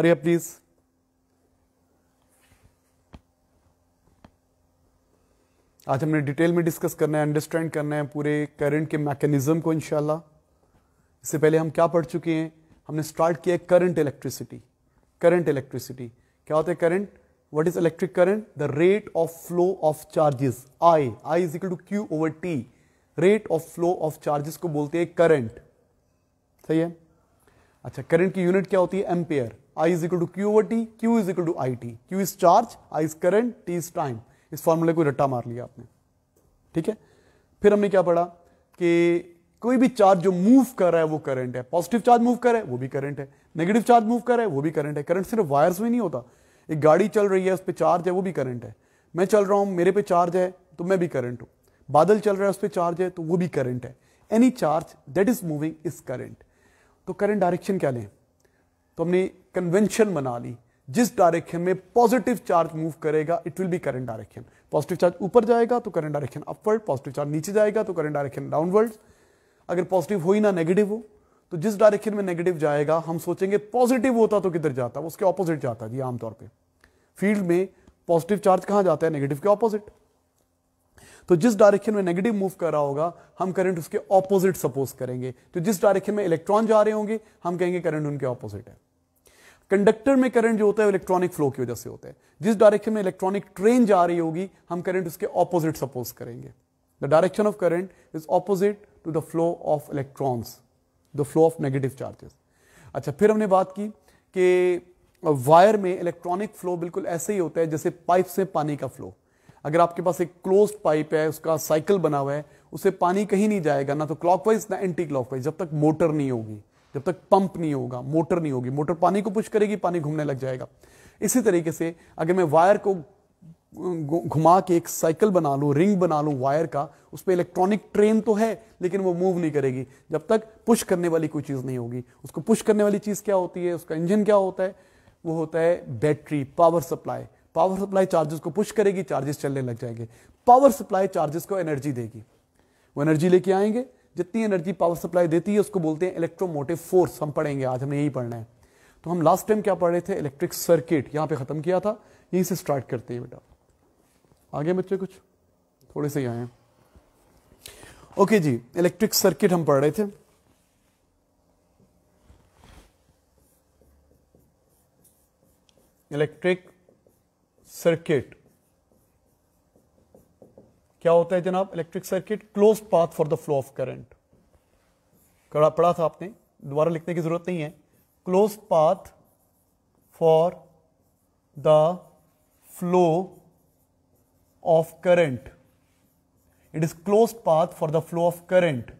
Hurry up please आज हमने detail में डिस्कस करना है अंडरस्टैंड करना है पूरे करंट के मैकेनिज्म को इंशाल्लाह इससे पहले हम क्या पढ़ चुके हैं हमने स्टार्ट किया है करंट इलेक्ट्रिसिटी करंट इलेक्ट्रिसिटी क्या होता है current what is electric current the rate of flow of charges I I is equal to Q over T rate of flow of charges को बोलते हैं करंट सही है अच्छा करंट की यूनिट क्या होती है ampere I is equal to Q over T, Q is equal to IT. Q is charge, I is current, T is time. इस फॉर्मूले को रट्टा मार लिया आपने ठीक है फिर हमने क्या पढ़ा कि कोई भी चार्ज जो मूव कर रहा है वो करंट है पॉजिटिव चार्ज मूव कर रहा है वो भी करंट है नेगेटिव चार्ज मूव कर रहा है वो भी करंट है करंट सिर्फ वायर्स में नहीं होता एक गाड़ी चल रही है उस पर चार्ज है वो भी करंट है मैं चल रहा हूँ मेरे पे चार्ज है तो मैं भी करंट हूँ बादल चल रहा है उस पर चार्ज है तो वो भी करंट है any charge that is moving is current तो करंट डायरेक्शन क्या लें तो हमने कन्वेंशन बना ली जिस डायरेक्शन में पॉजिटिव चार्ज मूव करेगा it will be current direction positive charge ऊपर जाएगा तो current direction upward positive charge नीचे जाएगा तो करंट डायरेक्शन डाउनवर्ड अगर पॉजिटिव हो ही ना नेगेटिव हो तो जिस डायरेक्शन में नेगेटिव जाएगा हम सोचेंगे पॉजिटिव होता तो किधर जाता उसके ऑपोजिट जाता जी आमतौर पर फील्ड में पॉजिटिव चार्ज कहां जाता है नेगेटिव के ऑपोजिट तो जिस डायरेक्शन में नेगेटिव मूव कर रहा होगा हम करंट उसके ऑपोजिट सपोज करेंगे तो जिस डायरेक्शन में इलेक्ट्रॉन जा रहे होंगे हम कहेंगे करंट उनके ऑपोजिट है कंडक्टर में करंट जो होता है इलेक्ट्रॉनिक फ्लो की वजह से होता है जिस डायरेक्शन में इलेक्ट्रॉनिक ट्रेन जा रही होगी हम करंट उसके ऑपोजिट सपोज करेंगे the direction of current is opposite to the flow of electrons the flow of negative charges अच्छा फिर हमने बात की कि वायर में इलेक्ट्रॉनिक फ्लो बिल्कुल ऐसे ही होता है जैसे पाइप से पानी का फ्लो अगर आपके पास एक क्लोज पाइप है उसका साइकिल बना हुआ है उसे पानी कहीं नहीं जाएगा ना तो क्लॉकवाइज ना एंटी क्लॉकवाइज जब तक मोटर नहीं होगी जब तक पंप नहीं होगा मोटर नहीं होगी मोटर पानी को पुश करेगी पानी घूमने लग जाएगा इसी तरीके से अगर मैं वायर को घुमा के एक साइकिल बना लूं रिंग बना लूं वायर का उस पर इलेक्ट्रॉनिक ट्रेन तो है लेकिन वो मूव नहीं करेगी जब तक पुश करने वाली कोई चीज़ नहीं होगी उसको पुश करने वाली चीज़ क्या होती है उसका इंजन क्या होता है वो होता है battery power supply power supply charges को पुश करेगी चार्जेस चलने लग जाएंगे पावर सप्लाई चार्जेस को एनर्जी देगी वो एनर्जी लेके आएंगे जितनी एनर्जी पावर सप्लाई देती है उसको बोलते हैं इलेक्ट्रोमोटिव फोर्स हम पढ़ेंगे आज हमने यही पढ़ना है तो हम लास्ट टाइम क्या पढ़ रहे थे इलेक्ट्रिक सर्किट यहाँ पे ख़त्म किया था यहीं से स्टार्ट करते हैं बेटा आगे बच्चे कुछ थोड़े से आए ओके जी इलेक्ट्रिक सर्किट हम पढ़ रहे थे इलेक्ट्रिक सर्किट क्या होता है जनाब electric circuit close path for the flow of current कड़ा पढ़ा था आपने दोबारा लिखने की जरूरत नहीं है close path for the flow of current it is close path for the flow of current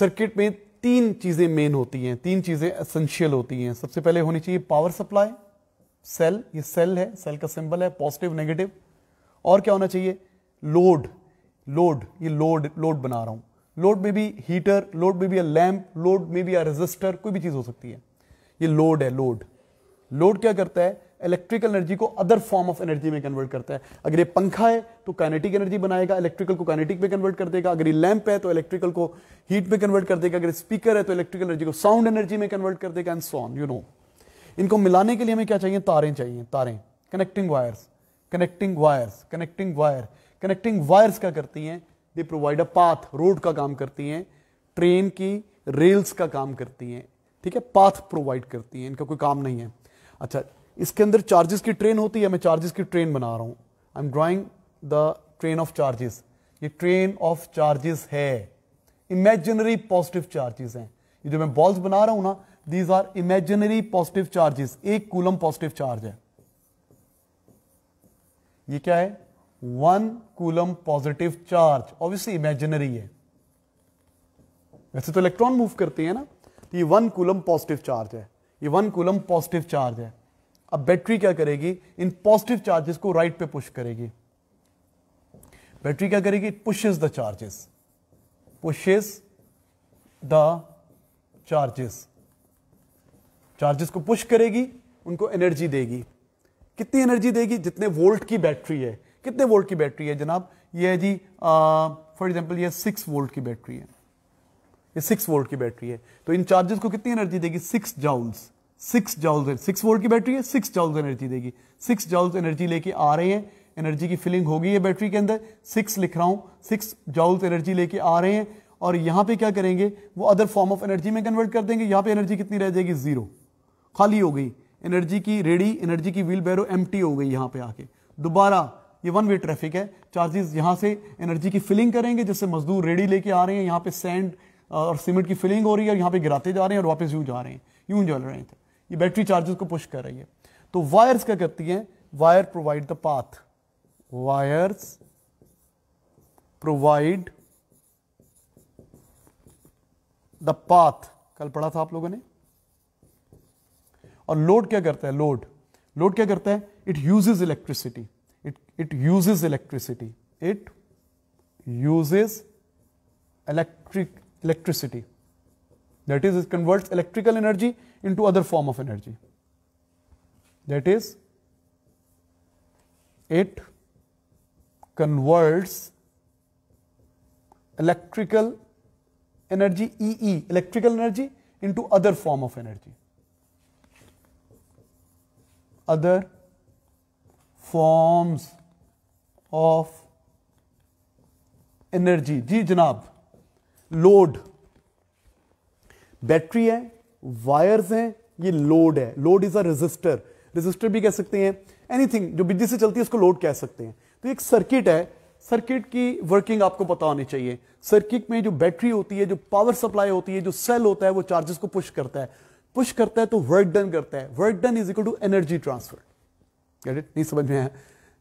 circuit में तीन चीजें मेन होती हैं तीन चीजें असेंशियल होती हैं सबसे पहले होनी चाहिए पावर सप्लाई सेल ये सेल है सेल का सिंबल है पॉजिटिव नेगेटिव और क्या होना चाहिए लोड लोड ये लोड लोड बना रहा हूं लोड में भी हीटर लोड में भी अ लैम्प लोड में भी अ रेजिस्टर कोई भी चीज़ हो सकती है ये लोड है लोड लोड क्या करता है इलेक्ट्रिकल एनर्जी को अदर फॉर्म ऑफ एनर्जी में कन्वर्ट करता है अगर ये पंखा है तो काइनेटिक एनर्जी बनाएगा इलेक्ट्रिकल को काइनेटिक में कन्वर्ट कर देगा अगर ये लैंप है तो इलेक्ट्रिकल को हीट में कन्वर्ट कर देगा अगर स्पीकर है तो इलेक्ट्रिकल एनर्जी को साउंड एनर्जी में कन्वर्ट कर देगा एंड सॉन यू नो इनको मिलाने के लिए हमें क्या चाहिए तारें चाहिए तारें connecting wires connecting wires connecting wire connecting wires क्या करती हैं they provide a path road का काम करती हैं ट्रेन की रेल्स का काम करती हैं ठीक है पाथ प्रोवाइड करती हैं इनका कोई काम नहीं है अच्छा इसके अंदर चार्जेस की ट्रेन होती है मैं चार्जेस की ट्रेन बना रहा हूँ I am drawing the train of charges ये ट्रेन ऑफ चार्जेस है इमेजिनरी पॉजिटिव चार्जेस हैं ये जो मैं बॉल्स बना रहा हूँ ना these are imaginary positive charges एक कूलम पॉजिटिव चार्ज है ये क्या है one coulomb positive charge obviously imaginary है वैसे तो इलेक्ट्रॉन मूव करते हैं ना तो ये वन कूलम पॉजिटिव चार्ज है ये वन कूलम पॉजिटिव चार्ज है अब बैटरी क्या करेगी इन पॉजिटिव चार्जेस को राइट पे पुश करेगी बैटरी क्या करेगी it pushes the charges pushes the charges charges को पुश करेगी उनको एनर्जी देगी कितनी एनर्जी देगी जितने वोल्ट की बैटरी है कितने वोल्ट की बैटरी है जनाब ये है जी फॉर एग्जाम्पल ये सिक्स वोल्ट की बैटरी है ये सिक्स वोल्ट की बैटरी है तो इन चार्जेस को कितनी एनर्जी देगी six joules six joules six volt की बैटरी है सिक्स जाउल्स एनर्जी देगी सिक्स जाउल्स एनर्जी लेके आ रहे हैं एनर्जी की फिलिंग होगी ये बैटरी के अंदर सिक्स लिख रहा हूं सिक्स जाउल्स एनर्जी लेके आ रहे हैं और यहां पे क्या करेंगे वो अदर फॉर्म ऑफ एनर्जी में कन्वर्ट कर देंगे यहां पे एनर्जी कितनी रह जाएगी जीरो खाली हो गई एनर्जी की रेडी एनर्जी की व्हील बैरो एम हो गई यहाँ पे आके दोबारा ये वन वे ट्रैफिक है चार्जेस यहाँ से एनर्जी की फिलिंग करेंगे जिससे मजदूर रेडी लेके आ रहे हैं यहाँ पे सैंड और सीमेंट की फिलिंग हो रही है और यहाँ पे गिराते जा रहे हैं और वापस यूं जा रहे हैं यूं जल रहे थे ये बैटरी चार्जेस को पुश कर रही है तो वायर्स क्या करती हैं wire provide the path wires provide the path कल पढ़ा था आप लोगों ने और लोड क्या करता है लोड लोड क्या करता है it uses electricity it it uses electricity it uses electric electricity that is it convert electrical energy into other form of energy that is it converts electrical energy ई electrical energy into other form of energy other forms of energy जी जनाब load battery है wires हैं ये load है load is a resistor resistor भी कह सकते हैं एनीथिंग जो बिजली से चलती है उसको लोड कह सकते हैं तो एक सर्किट है सर्किट की वर्किंग आपको पता होनी चाहिए सर्किट में जो बैटरी होती है जो पावर सप्लाई होती है जो सेल होता है वो चार्जेस को पुश करता है पुश करता है तो वर्क डन करता है work done is equal to energy transfer it नहीं समझ में आया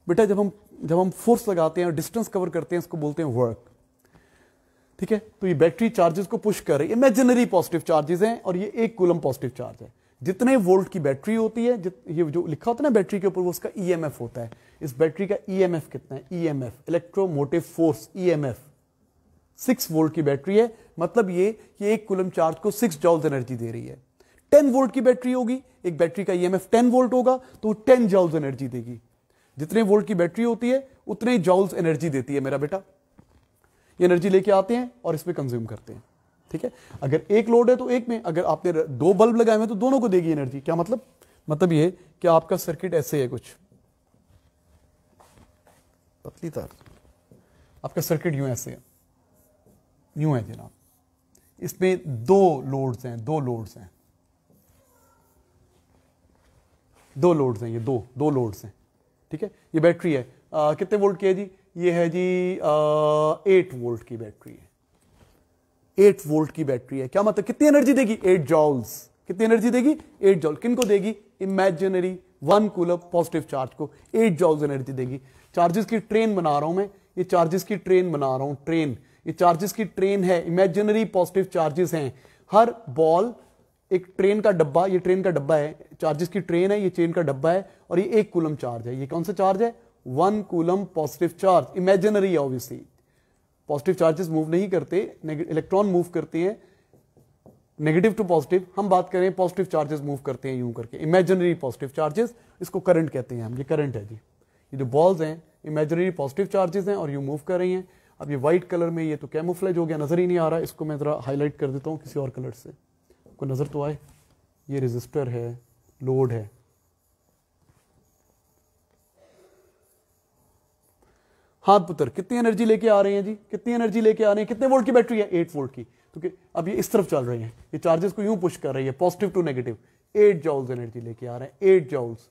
बेटा जब हम जब हम फोर्स लगाते हैं और डिस्टेंस कवर करते हैं उसको बोलते हैं वर्क ठीक है तो ये बैटरी चार्जेस को पुश कर रही है इमेजिनरी पॉजिटिव चार्जेस हैं और ये एक कुलम पॉजिटिव चार्ज है जितने वोल्ट की बैटरी होती है ये जो लिखा होता है ना बैटरी के ऊपर वो उसका ईएमएफ e होता है इस बैटरी का ईएमएफ e कितना है EMF electromotive force EMF six volt की बैटरी है मतलब ये ये एक कुलम चार्ज को सिक्स जॉल्स एनर्जी दे रही है टेन वोल्ट की बैटरी होगी एक बैटरी का ईएमएफ e 10 वोल्ट होगा तो 10 जॉल्स एनर्जी देगी जितने वोल्ट की बैटरी होती है उतने जॉल्स एनर्जी देती है मेरा बेटा ये एनर्जी लेके आते हैं और इस पर कंज्यूम करते हैं ठीक है अगर एक लोड है तो एक में अगर आपने दो बल्ब लगाए हुए तो दोनों को देगी एनर्जी क्या मतलब मतलब ये कि आपका सर्किट ऐसे है कुछ पतली तार आपका सर्किट यूं ऐसे है यूं है जनाब इसमें दो लोड्स हैं दो लोड्स हैं दो लोड्स हैं ये दो दो लोड्स हैं ठीक है ये बैटरी है आ, कितने वोल्ट की है जी ये है जी एट वोल्ट की बैटरी है एट वोल्ट की बैटरी है क्या मतलब कितनी एनर्जी देगी एट जॉल्स कितनी एनर्जी देगी एट जॉल किन को देगी imaginary one coulomb positive charge को एट जॉल्स एनर्जी देगी चार्जेस की ट्रेन बना रहा हूं मैं ये चार्जेस की ट्रेन बना रहा हूं ट्रेन ये चार्जेस की ट्रेन है इमेजिनरी पॉजिटिव चार्जेस हैं हर बॉल एक ट्रेन का डब्बा ये ट्रेन का डब्बा है चार्जेस की ट्रेन है ये चेन का डब्बा है और ये एक कूलम चार्ज है ये कौन सा चार्ज है one coulomb positive charge imaginary obviously positive charges move नहीं करते इलेक्ट्रॉन मूव करते हैं नेगेटिव टू पॉजिटिव हम बात करें पॉजिटिव चार्जेस मूव करते हैं यूं करके इमेजिनरी पॉजिटिव चार्जेस इसको करंट कहते हैं हम ये करंट है जी ये जो बॉल्स हैं इमेजिनरी पॉजिटिव चार्जेस हैं और यू मूव कर रही हैं अब ये व्हाइट कलर में ये तो कैमोफ्लेज हो गया नजर ही नहीं आ रहा इसको मैं जरा हाईलाइट कर देता हूँ किसी और कलर से आपको नज़र तो आए ये रजिस्टर है लोड है हाँ पुत्र कितनी एनर्जी लेके आ रहे हैं जी कितनी एनर्जी लेके आ रहे हैं कितने वोल्ट की बैटरी है एट वोल्ट की तो अब ये इस तरफ चल रहे हैं ये चार्जेस को यूं पुश कर रही है positive to negative eight joules energy लेके आ रहे हैं eight joules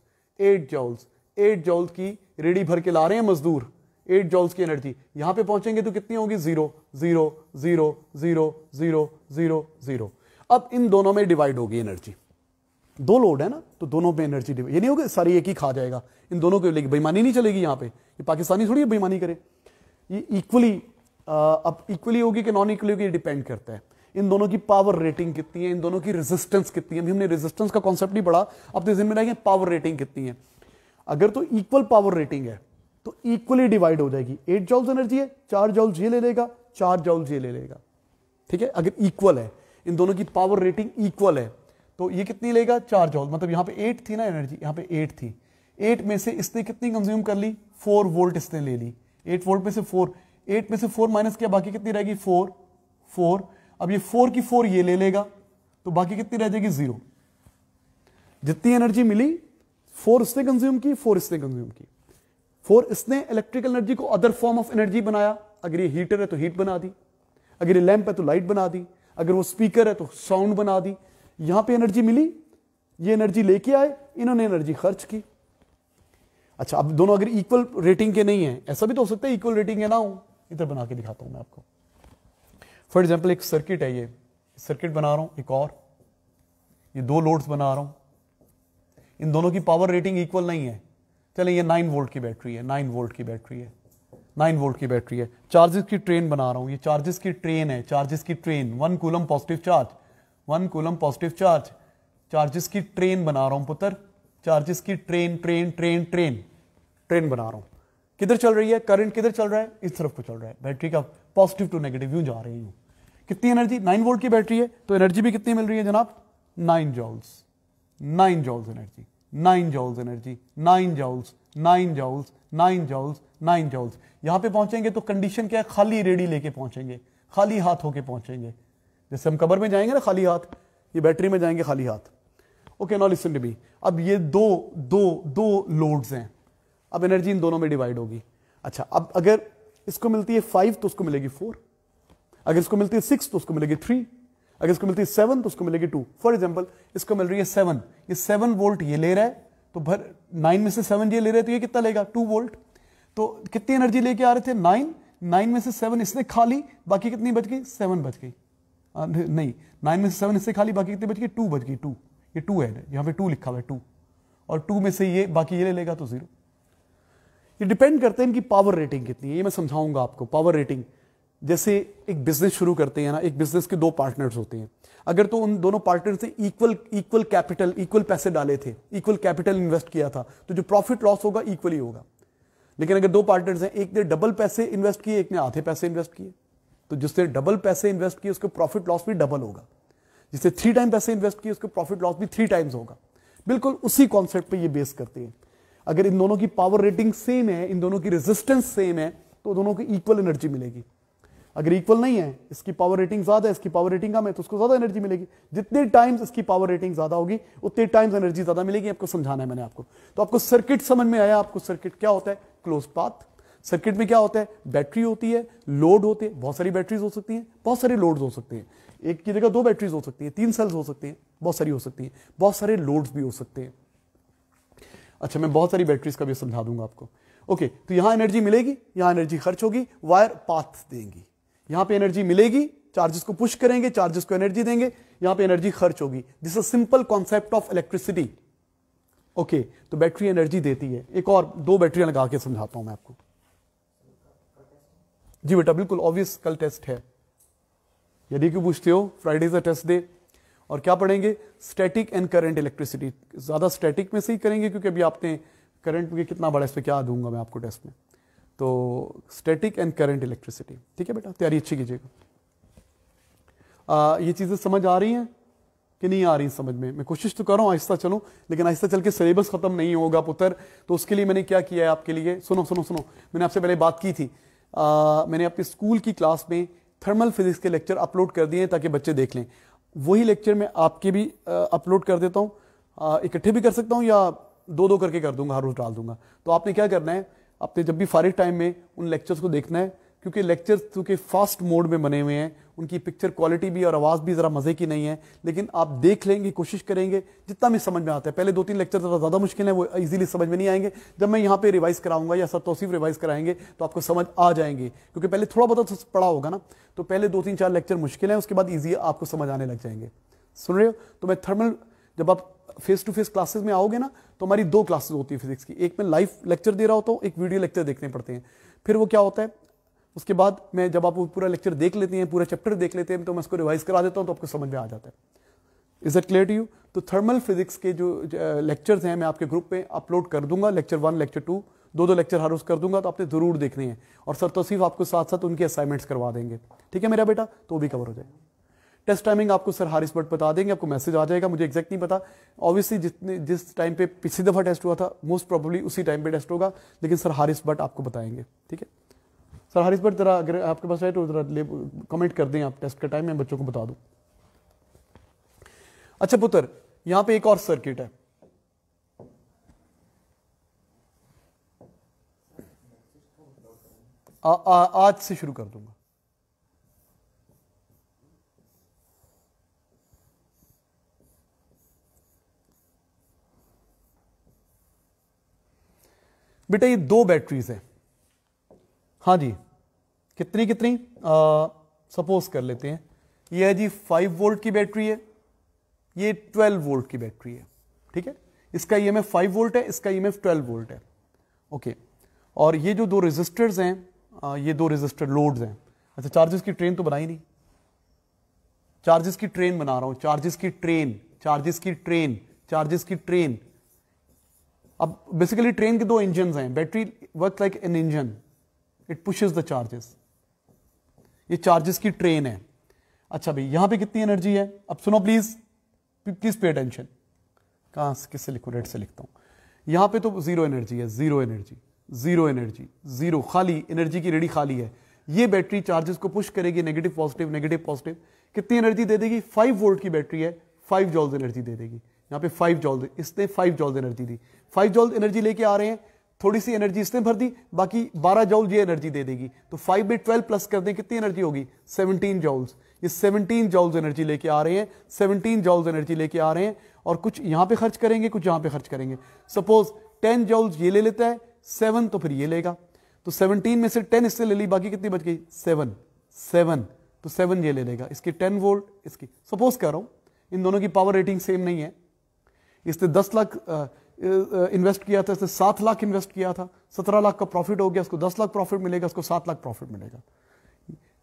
eight joules eight joules की रेडी भर के ला रहे हैं मजदूर एट जॉल्स की एनर्जी यहां पे पहुंचेंगे तो कितनी होगी zero zero zero zero zero zero zero अब इन दोनों में डिवाइड होगी एनर्जी दो लोड है ना तो दोनों पे एनर्जी डिवाइड ये नहीं होगा सारी एक ही खा जाएगा इन दोनों को लेकिन बेईमानी नहीं चलेगी यहां पे ये पाकिस्तानी थोड़ी बेईमानी करे ये इक्वली अब इक्वली होगी कि नॉन इक्वली होगी ये डिपेंड करता है इन दोनों की पावर रेटिंग कितनी है इन दोनों की रेजिस्टेंस कितनी है अभी हमने रेजिस्टेंस का कॉन्सेप्ट नहीं पढ़ा अपने तो जिम्मे में लाएंगे पावर रेटिंग कितनी है अगर तो इक्वल पावर रेटिंग है तो इक्वली डिवाइड हो जाएगी एट जॉल्स एनर्जी है चार जॉल्स ये ले लेगा चार जॉल्स ये ले लेगा ठीक है अगर इक्वल है इन दोनों की पावर रेटिंग इक्वल है तो ये कितनी लेगा चार जॉल मतलब यहाँ पे एट थी ना एनर्जी यहाँ पे एट थी एट में से इसने कितनी कंज्यूम कर ली फोर वोल्ट इसने ले ली एट वोल्ट में से फोर एट में से फोर माइनस किया बाकी कितनी रहेगी फोर फोर अब ये फोर की फोर ये ले लेगा तो बाकी कितनी रह जाएगी जीरो जितनी एनर्जी मिली फोर इसने कंज्यूम की फोर इसने कंज्यूम की फोर इसने इलेक्ट्रिकल एनर्जी को अदर फॉर्म ऑफ एनर्जी बनाया अगर ये हीटर है तो हीट बना दी अगर ये लैंप है तो लाइट बना दी अगर वो स्पीकर है तो साउंड बना दी यहां पे एनर्जी मिली ये एनर्जी लेके आए इन्होंने एनर्जी खर्च की अच्छा अब दोनों अगर इक्वल रेटिंग के नहीं है ऐसा भी तो हो सकता है इक्वल रेटिंग के ना हो इधर बना के दिखाता हूं मैं आपको फॉर एग्जाम्पल एक सर्किट है ये सर्किट बना रहा हूं एक और ये दो लोड्स बना रहा हूं इन दोनों की पावर रेटिंग इक्वल नहीं है चले ये नाइन वोल्ट की बैटरी है नाइन वोल्ट की बैटरी है नाइन वोल्ट की बैटरी है चार्जेस की ट्रेन बना रहा हूँ ये चार्जेस की ट्रेन है चार्जेस की train one coulomb positive charge one coulomb positive charge charges की ट्रेन बना रहा हूँ पुत्र चार्जेस की train train train train train बना रहा हूँ किधर चल रही है करंट किधर चल रहा है इस तरफ को चल रहा है बैटरी का पॉजिटिव टू नेगेटिव यूं जा रही हूँ कितनी एनर्जी नाइन वोल्ट की बैटरी है तो एनर्जी भी कितनी मिल रही है जनाब nine joules nine joules energy nine joules energy nine joules nine joules nine joules nine joules यहां पे पहुंचेंगे तो कंडीशन क्या है खाली रेडी लेके पहुंचेंगे खाली हाथ होके पहुंचेंगे जैसे हम कबर में जाएंगे ना खाली हाथ ये बैटरी में जाएंगे खाली हाथ ओके नॉ लिसन टू मी अब ये दो दो दो लोड्स हैं अब एनर्जी इन दोनों में डिवाइड होगी अच्छा अब अगर इसको मिलती है फाइव तो उसको मिलेगी फोर अगर इसको मिलती है सिक्स तो उसको मिलेगी थ्री अगर इसको मिलती है सेवन तो उसको मिलेगी टू फॉर एग्जाम्पल इसको मिल रही है सेवन ये सेवन वोल्ट ये ले रहा है तो भर नाइन में से सेवन ये ले रहे हैं तो ये कितना लेगा टू वोल्ट तो कितनी एनर्जी लेके आ रहे थे नाइन नाइन में से सेवन इसने खा ली बाकी कितनी बच गई सेवन बच गई नहीं नाइन में से सेवन इससे खाली बाकी कितनी बच गई टू बच गई टू ये टू है यहां पे टू लिखा हुआ है टू और टू में से ये बाकी ये ले लेगा तो जीरो ये डिपेंड करते हैं इनकी पावर रेटिंग कितनी है ये मैं समझाऊंगा आपको पावर रेटिंग जैसे एक बिजनेस शुरू करते हैं ना एक बिजनेस के दो पार्टनर्स होते हैं अगर तो उन दोनों पार्टनर से इक्वल इक्वल कैपिटल इक्वल पैसे डाले थे इक्वल कैपिटल इन्वेस्ट किया था तो जो प्रॉफिट लॉस होगा इक्वली होगा लेकिन अगर दो पार्टनर्स हैं एक ने डबल पैसे इन्वेस्ट किए एक ने आधे पैसे इन्वेस्ट किए तो जिसने डबल पैसे इन्वेस्ट किए उसके प्रॉफिट लॉस भी डबल होगा जिसने थ्री टाइम पैसे इन्वेस्ट किए उसके प्रॉफिट लॉस भी थ्री टाइम्स होगा बिल्कुल उसी कॉन्सेप्ट पे ये बेस करते हैं अगर इन दोनों की पावर रेटिंग सेम है इन दोनों की रेजिस्टेंस सेम है तो दोनों को इक्वल एनर्जी मिलेगी अगर इक्वल नहीं है इसकी पावर रेटिंग ज्यादा है इसकी पावर रेटिंग कम है तो उसको ज्यादा एनर्जी मिलेगी जितने टाइम्स इसकी पावर रेटिंग ज्यादा होगी उतने टाइम्स एनर्जी ज्यादा मिलेगी आपको समझाना है मैंने आपको तो आपको सर्किट समझ में आया आपको सर्किट क्या होता है क्लोज पाथ सर्किट में क्या होता है बैटरी होती है लोड होते हैं बहुत सारी बैटरीज हो सकती है बहुत सारे लोड हो सकते हैं एक की जगह दो बैटरीज हो सकती है तीन सेल्स हो सकते हैं बहुत सारी हो सकती है बहुत सारे लोड्स भी हो सकते हैं अच्छा मैं बहुत सारी बैटरीज का भी समझा दूंगा आपको ओके तो यहां एनर्जी मिलेगी यहां एनर्जी खर्च होगी वायर पाथ देंगी यहां पे एनर्जी मिलेगी चार्जेस को पुश करेंगे चार्जेस को एनर्जी देंगे यहाँ पे एनर्जी खर्च होगी this a simple concept of electricity okay तो बैटरी एनर्जी देती है एक और दो बैटरियां लगा के समझाता हूं मैं आपको जी बेटा बिल्कुल ऑब्वियस कल टेस्ट है यदि क्यों पूछते हो फ्राइडे से टेस्ट दे और क्या पढ़ेंगे स्टैटिक एंड करंट इलेक्ट्रिसिटी ज़्यादा स्टैटिक में से ही करेंगे क्योंकि अभी आपने करंट में कितना बड़ा इस पर क्या दूंगा मैं आपको टेस्ट में तो स्टैटिक एंड करंट इलेक्ट्रिसिटी ठीक है बेटा तैयारी अच्छी कीजिएगा ये चीज़ें समझ आ रही हैं कि नहीं आ रही समझ में मैं कोशिश तो कर रहा हूँ आहिस्ता चलूँ लेकिन आहिस्ता चल के सिलेबस खत्म नहीं होगा पुत्र तो उसके लिए मैंने क्या किया है आपके लिए सुनो सुनो सुनो मैंने आपसे पहले बात की थी आ, मैंने अपने स्कूल की क्लास में थर्मल फिजिक्स के लेक्चर अपलोड कर दिए ताकि बच्चे देख लें वही लेक्चर मैं आपके भी अपलोड कर देता हूँ इकट्ठे भी कर सकता हूँ या दो दो करके कर दूंगा हर रोज डाल दूंगा तो आपने क्या करना है आपने जब भी फारिग टाइम में उन लेक्चर्स को देखना है क्योंकि लेक्चर्स चूँकि फास्ट मोड में बने हुए हैं उनकी पिक्चर क्वालिटी भी और आवाज़ भी ज़रा मज़े की नहीं है लेकिन आप देख लेंगे कोशिश करेंगे जितना भी समझ में आता है पहले दो तीन लेक्चर ज़रा ज़्यादा मुश्किल है वो इजीली समझ में नहीं आएंगे जब मैं यहाँ पे रिवाइज़ कराऊंगा या सर तोसीफ रिवाइज़ कराएंगे तो आपको समझ आ जाएंगे क्योंकि पहले थोड़ा बहुत तो पढ़ा होगा ना तो पहले दो तीन चार लेक्चर मुश्किल है उसके बाद ईजी आपको समझ आने लग जाएंगे सुन रहे हो तो मैं थर्मल जब आप फेस टू फेस क्लासेस में आओगे ना तो हमारी दो क्लासेस होती है फिजिक्स की एक में लाइव लेक्चर दे रहा होता हूँ एक वीडियो लेक्चर देखने पड़ते हैं फिर वो क्या होता है उसके बाद मैं जब आप पूरा लेक्चर देख लेते हैं पूरा चैप्टर देख लेते हैं तो मैं उसको रिवाइज करा देता हूँ तो आपको समझ में आ जाता है is it clear to you तो थर्मल फिजिक्स के जो लेक्चर्स हैं मैं आपके ग्रुप में अपलोड कर दूंगा लेक्चर वन लेक्चर टू दो दो लेक्चर हर रोज कर दूंगा तो आपने जरूर देखने हैं और सर तो सिर्फ आपको साथ साथ उनके असाइनमेंट्स करवा देंगे ठीक है मेरा बेटा तो भी कवर हो जाएगा टेस्ट टाइमिंग आपको सर हारिस बट बता देंगे आपको मैसेज आ जाएगा मुझे एक्जैक्ट नहीं पता ऑब्वियसली जितने जिस टाइम पे पिछली दफ़ा टेस्ट हुआ था मोस्ट प्रॉब्ली उसी टाइम पे टेस्ट होगा लेकिन सर हारिस बट आपको बताएंगे ठीक है सर हारिस बट ज़रा अगर आपके पास है तो ज़रा कमेंट कर दें आप टेस्ट का टाइम मैं बच्चों को बता दू अच्छा पुत्र यहाँ पे एक और सर्किट है आ, आ, आज से शुरू कर दूंगा बेटा ये दो बैटरीज हैं हाँ जी कितनी कितनी सपोज कर लेते हैं ये है जी फाइव वोल्ट की बैटरी है ये ट्वेल्व वोल्ट की बैटरी है ठीक है इसका E M F five volt है इसका E M F twelve volt है ओके और ये जो दो रजिस्टर्स हैं ये दो रजिस्टर लोड्स हैं अच्छा चार्जेस की ट्रेन तो बनाई नहीं चार्जेस की ट्रेन बना रहा हूँ चार्जेस की ट्रेन चार्जेस की ट्रेन चार्जेस की ट्रेन अब बेसिकली ट्रेन के दो इंजन हैं battery work like an engine it pushes the charges ये चार्जेस की ट्रेन है अच्छा भाई यहां पे कितनी एनर्जी है अब सुनो प्लीज प्लीज पे अटेंशन कहां से किससे लिखूँ रेड से लिखता हूं यहां पे तो जीरो एनर्जी है zero energy zero energy zero खाली एनर्जी की रेडी खाली है ये बैटरी चार्जेस को पुश करेगी नेगेटिव पॉजिटिव नेगेटिव पॉजिटिव कितनी एनर्जी दे देगी फाइव वोल्ट की बैटरी है फाइव जॉल्स एनर्जी दे देगी यहां पे फाइव जॉल्स इसने फाइव जॉल्स एनर्जी दी फाइव जॉल एनर्जी लेके आ रहे हैं थोड़ी सी एनर्जी इसने भर दी बाकी 12 जॉल ये एनर्जी दे देगी तो 5 बाई ट्वेल्व प्लस कर दें कितनी एनर्जी होगी 17 जॉल्स ये 17 जॉल्स एनर्जी लेके आ रहे हैं 17 जॉल्स एनर्जी लेके आ रहे हैं और कुछ यहाँ पे खर्च करेंगे कुछ यहाँ पे खर्च करेंगे सपोज 10 जॉल्स ये ले लेता है सेवन तो फिर ये लेगा तो सेवनटीन में से टेन इससे ले ली बाकी कितनी बच गई सेवन सेवन तो सेवन ये ले लेगा इसकी टेन वोल्ट इसकी सपोज कह रहा हूँ इन दोनों की पावर रेटिंग सेम नहीं है इसने दस लाख इन्वेस्ट किया था इसने सात लाख इन्वेस्ट किया था सत्रह लाख का प्रॉफिट हो गया उसको दस लाख प्रॉफिट मिलेगा उसको सात लाख प्रॉफिट मिलेगा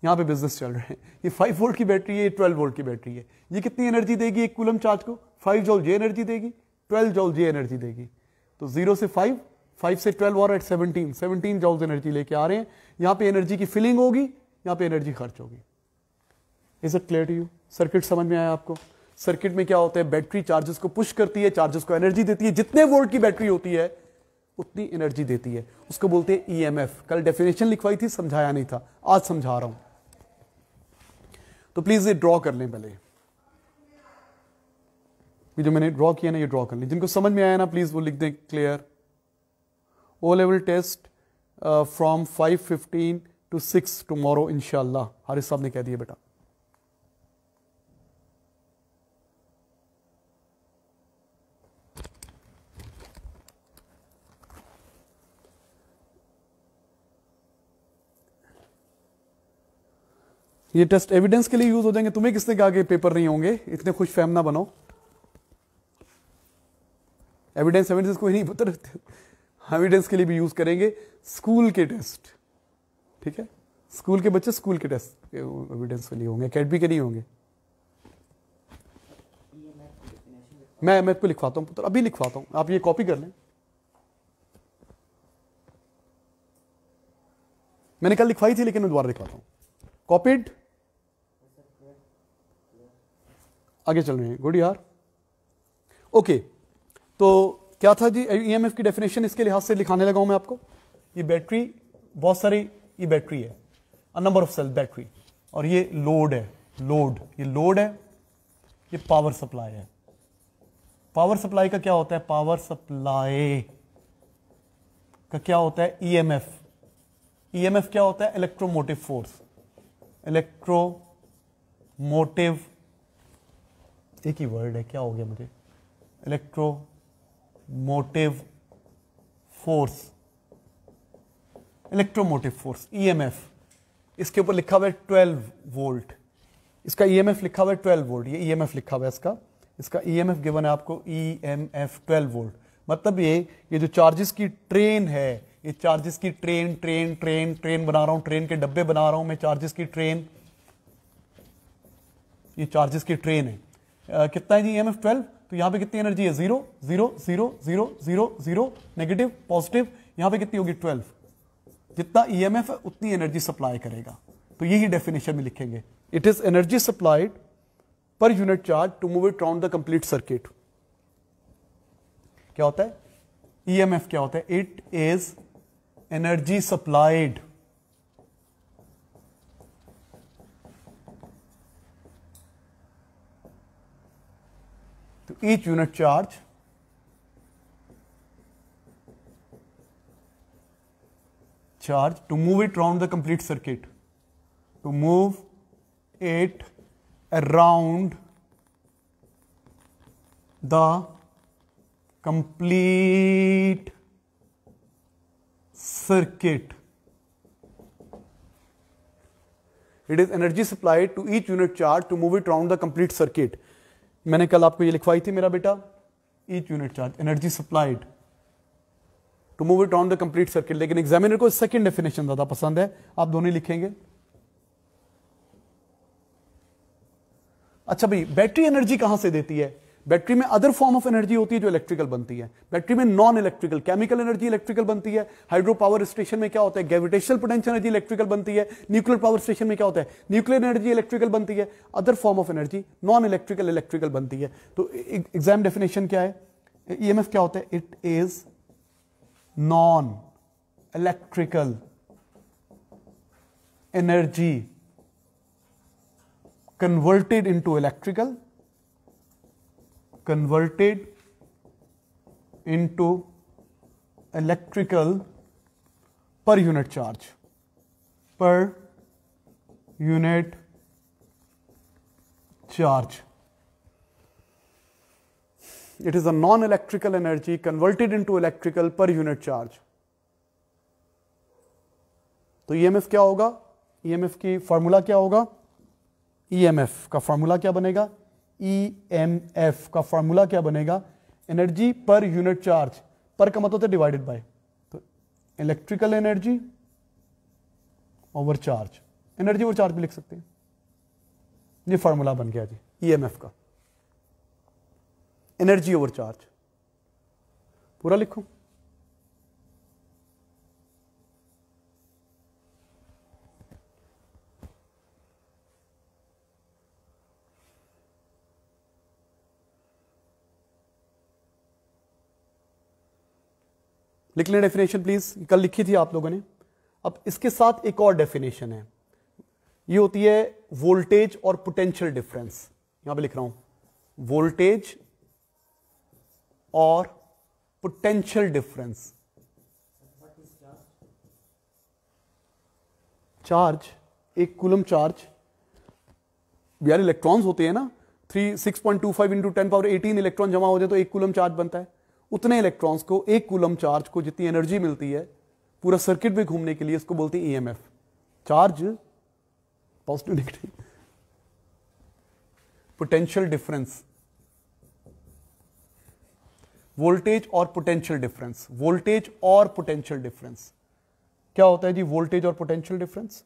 यहाँ पे बिजनेस चल रहे हैं ये फाइव वोल्ट की बैटरी है ये ट्वेल्व वोल्ट की बैटरी है ये कितनी एनर्जी देगी एक कूलम चार्ज को फाइव जोल ये एनर्जी देगी ट्वेल्व जोल ये एनर्जी देगी तो जीरो से फाइव फाइव से ट्वेल्व और eight seventeen seventeen joules energy लेके आ रहे हैं यहाँ पे एनर्जी की फिलिंग होगी यहाँ पे एनर्जी खर्च होगी is it clear to you circuit समझ में आया आपको सर्किट में क्या होता है बैटरी चार्जेस को पुश करती है चार्जेस को एनर्जी देती है जितने वोल्ट की बैटरी होती है उतनी एनर्जी देती है उसको बोलते हैं ईएमएफ e कल डेफिनेशन लिखवाई थी समझाया नहीं था आज समझा रहा हूं तो प्लीज ये ड्रॉ कर लें पहले ये जो मैंने ड्रॉ किया ना ये ड्रॉ कर लें जिनको समझ में आया ना प्लीज वो लिख दें clear O level test from five fifteen to six tomorrow इनशाला हारिस साहब ने कह दिया बेटा ये टेस्ट एविडेंस के लिए यूज हो जाएंगे तुम्हें किसने कहा कि पेपर नहीं होंगे इतने खुश फैम ना बनो एविडेंस एविडेंस ही नहीं बता एविडेंस के लिए भी यूज करेंगे स्कूल के टेस्ट ठीक है स्कूल के बच्चे स्कूल के टेस्ट एविडेंस के लिए होंगे अकेडमी के नहीं होंगे मैं मैं इसको लिखवाता हूँ पुत्र अभी लिखवाता हूँ आप ये कॉपी कर लें मैंने कल लिखवाई थी लेकिन मैं दोबारा लिखवाता हूँ कॉपीड आगे चल रहे हैं गुड यार ओके तो क्या था जी ईएमएफ e की डेफिनेशन इसके लिहाज से लिखाने लगा हूं मैं आपको ये बैटरी बहुत सारी ये बैटरी है a number of cell battery और ये लोड है लोड ये लोड है ये पावर सप्लाई है पावर सप्लाई का क्या होता है पावर सप्लाई का क्या होता है ईएमएफ e ईएमएफ e क्या होता है इलेक्ट्रोमोटिव फोर्स इलेक्ट्रोमोटिव एक ही वर्ड है क्या हो गया मुझे electromotive force electromotive force EMF इसके ऊपर लिखा हुआ है ट्वेल्व वोल्ट इसका ईएमएफ e लिखा हुआ है ट्वेल्व वोल्ट ये ईएमएफ e लिखा हुआ है इसका इसका ईएमएफ e गिवन है आपको ईएमएफ ट्वेल्व वोल्ट मतलब ये ये जो चार्जेस की ट्रेन है ये चार्जेस की ट्रेन ट्रेन ट्रेन ट्रेन बना रहा हूं ट्रेन के डब्बे बना रहा हूं मैं चार्जेस की ट्रेन ये चार्जेस की ट्रेन है कितना है जी एम एफ ट्वेल्व तो यहाँ पे कितनी एनर्जी है zero zero zero zero zero zero negative positive यहाँ पे कितनी होगी ट्वेल्व जितना ई एम एफ है उतनी एनर्जी सप्लाई करेगा तो यही डेफिनेशन में लिखेंगे it is energy supplied per unit charge to move it round the complete circuit क्या होता है ई एम एफ क्या होता है it is energy supplied to each unit charge charge to move it round the complete circuit to move it around the complete circuit it is energy supplied to each unit charge to move it round the complete circuit मैंने कल आपको ये लिखवाई थी मेरा बेटा each unit charge energy supplied to move it on the complete circuit लेकिन examiner को सेकंड डेफिनेशन ज्यादा पसंद है आप दोनों लिखेंगे अच्छा भाई बैटरी एनर्जी कहां से देती है बैटरी में अदर फॉर्म ऑफ एनर्जी होती है जो इलेक्ट्रिकल बनती है बैटरी में non electrical chemical energy electrical बनती है हाइड्रो पावर स्टेशन में क्या होता है ग्रेविटेशनल पोटेंशियल एनर्जी इलेक्ट्रिकल बनती है न्यूक्लियर पावर स्टेशन में क्या होता है न्यूक्लियर एनर्जी इलेक्ट्रिकल बनती है other form of energy non electrical electrical बनती है तो एग्जाम e-, डेफिनेशन e-, क्या है ई e क्या होता है it is non electrical energy converted into electrical converted into electrical per unit charge per unit charge it is a non electrical energy converted into electrical per unit charge तो EMF क्या होगा EMF की formula क्या होगा EMF का formula क्या बनेगा E M F का फॉर्मूला क्या बनेगा energy per unit charge per का मतलब होता है डिवाइडेड बाय तो electrical energy over charge energy over charge भी लिख सकते हैं ये फार्मूला बन गया जी ई एम एफ का एनर्जी ओवर चार्ज पूरा लिखो लिख लें डेफिनेशन प्लीज कल लिखी थी आप लोगों ने अब इसके साथ एक और डेफिनेशन है ये होती है वोल्टेज और पोटेंशियल डिफरेंस यहां पे लिख रहा हूं वोल्टेज और पोटेंशियल डिफरेंस चार्ज एक कुलम चार्ज यार इलेक्ट्रॉन्स होते हैं ना three six point two five into ten power eighteen electron जमा हो जाए तो एक कुलम चार्ज बनता है उतने इलेक्ट्रॉन्स को एक कूलम चार्ज को जितनी एनर्जी मिलती है पूरा सर्किट में घूमने के लिए इसको बोलते हैं EMF charge positive negative potential difference voltage और पोटेंशियल डिफरेंस वोल्टेज और पोटेंशियल डिफरेंस क्या होता है जी वोल्टेज और पोटेंशियल डिफरेंस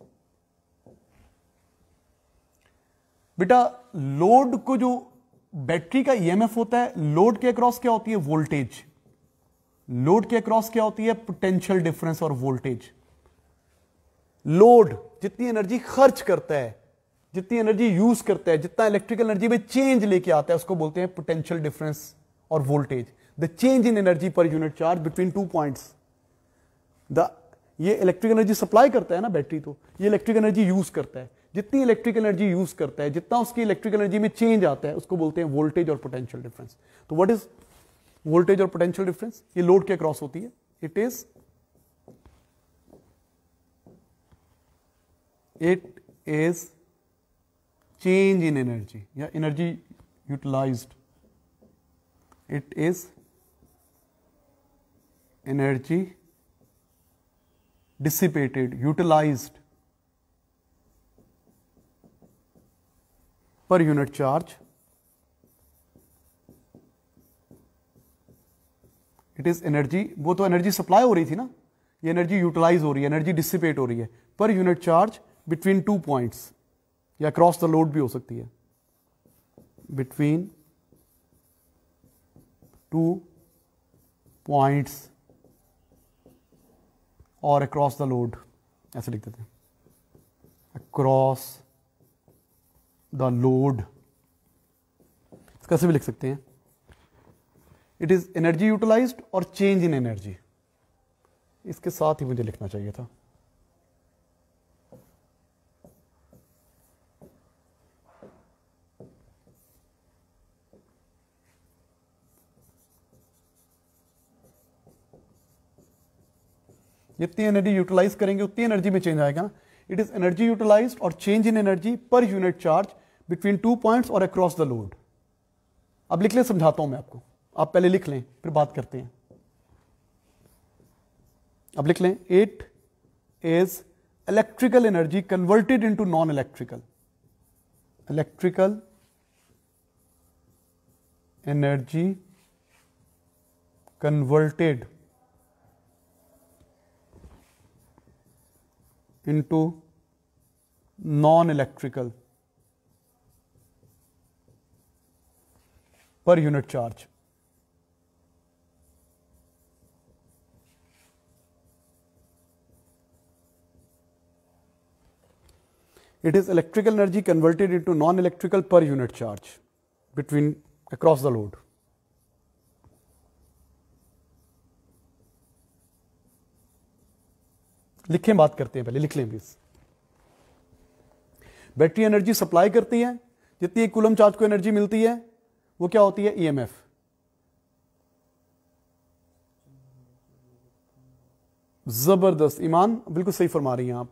बेटा लोड को जो बैटरी का ईएमएफ e होता है लोड के अक्रॉस क्या होती है वोल्टेज लोड के अक्रॉस क्या होती है पोटेंशियल डिफरेंस और वोल्टेज लोड जितनी एनर्जी खर्च करता है जितनी एनर्जी यूज करता है जितना इलेक्ट्रिकल एनर्जी में चेंज लेके आता है उसको बोलते हैं पोटेंशियल डिफरेंस और voltage the change in energy per unit charge between two point the ये इलेक्ट्रिक एनर्जी सप्लाई करता है ना बैटरी तो ये इलेक्ट्रिक एनर्जी यूज करता है जितनी इलेक्ट्रिकल एनर्जी यूज करता है जितना उसकी इलेक्ट्रिकल एनर्जी में चेंज आता है उसको बोलते हैं वोल्टेज और पोटेंशियल डिफरेंस तो व्हाट इज वोल्टेज और पोटेंशियल डिफरेंस ये लोड के क्रॉस होती है it is it is change in energy या energy utilise it is energy dissipated utilised per unit charge it is energy वो तो एनर्जी सप्लाई हो रही थी ना ये एनर्जी यूटिलाइज हो रही है एनर्जी डिसिपेट हो रही है per unit charge between two points या क्रॉस द लोड भी हो सकती है बिटवीन टू पॉइंट्स और अक्रॉस द लोड ऐसे लिख देते हैं अक्रॉस द लोड इसका से भी लिख सकते हैं इट इज एनर्जी यूटिलाइज और चेंज इन एनर्जी इसके साथ ही मुझे लिखना चाहिए था जितनी एनर्जी यूटिलाइज करेंगे उतनी एनर्जी में चेंज आएगा ना इट इज एनर्जी यूटिलाइज और change in energy per unit charge between two points और अक्रॉस द लोड अब लिख लें समझाता हूं मैं आपको आप पहले लिख लें फिर बात करते हैं अब लिख लें it is electrical energy converted into non electrical electrical energy converted into non electrical per unit charge. It is electrical energy converted into non-electrical per unit charge between across the load. लिखें बात करते हैं पहले लिख लें please battery energy supply करती है जितनी एक कुलम चार्ज को एनर्जी मिलती है वो क्या होती है ईएमएफ e जबरदस्त ईमान बिल्कुल सही फरमा रही हैं आप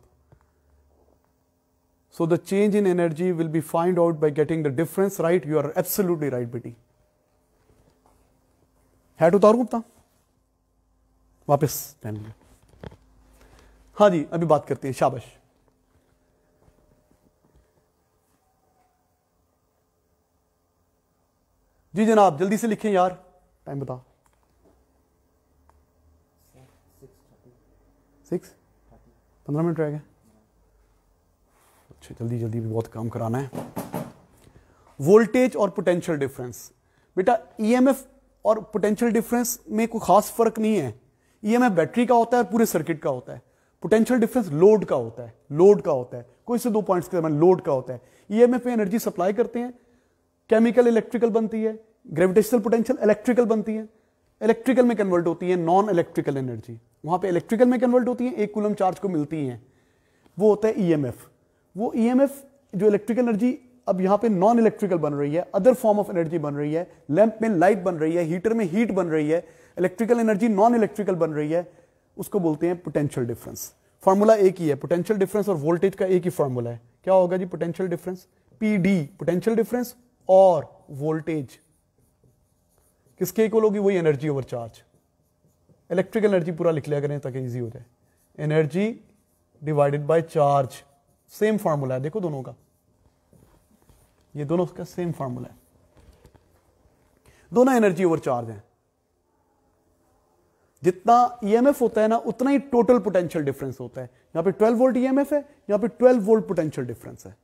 so the change in energy will be find out by getting the difference right you are absolutely right बेटी है टू तार गुप्ता वापस हाँ जी अभी बात करते हैं शाबाश जी जनाब जल्दी से लिखें यार टाइम बताओ सिक्स पंद्रह मिनट रह गए अच्छा जल्दी जल्दी भी बहुत काम कराना है वोल्टेज और पोटेंशियल डिफरेंस बेटा ईएमएफ e और पोटेंशियल डिफरेंस में कोई खास फर्क नहीं है ईएमएफ e बैटरी का होता है और पूरे सर्किट का होता है पोटेंशियल डिफरेंस लोड का होता है लोड का होता है कोई से दो पॉइंट्स के दरमियान लोड का होता है ईएमएफ e में एनर्जी सप्लाई करते हैं केमिकल इलेक्ट्रिकल बनती है ग्रेविटेशनल पोटेंशियल इलेक्ट्रिकल बनती है इलेक्ट्रिकल में कन्वर्ट होती है नॉन इलेक्ट्रिकल एनर्जी वहां पे इलेक्ट्रिकल में कन्वर्ट होती है एक कुलम चार्ज को मिलती है वो होता है ई e वो ई e जो इलेक्ट्रिकल एनर्जी अब यहाँ पे नॉन इलेक्ट्रिकल बन रही है अदर फॉर्म ऑफ एनर्जी बन रही है लैंप में लाइट बन रही है हीटर में हीट बन रही है इलेक्ट्रिकल एनर्जी नॉन इलेक्ट्रिकल बन रही है उसको बोलते हैं पोटेंशियल डिफरेंस फॉर्मूला एक ही है पोटेंशियल डिफरेंस और वोल्टेज का एक ही फॉर्मूला है क्या होगा जी potential difference P D potential difference और वोल्टेज किसके इक्वल होगी वही energy over charge electrical energy पूरा लिख लिया करें ताकि इजी हो जाए energy divided by charge same formula है देखो दोनों का ये दोनों का सेम फार्मूला है दोनों एनर्जी ओवर चार्ज है जितना ईएमएफ होता है ना उतना ही टोटल पोटेंशियल डिफरेंस होता है यहां पे 12 वोल्ट ईएमएफ है यहां पे 12 वोल्ट पोटेंशियल डिफरेंस है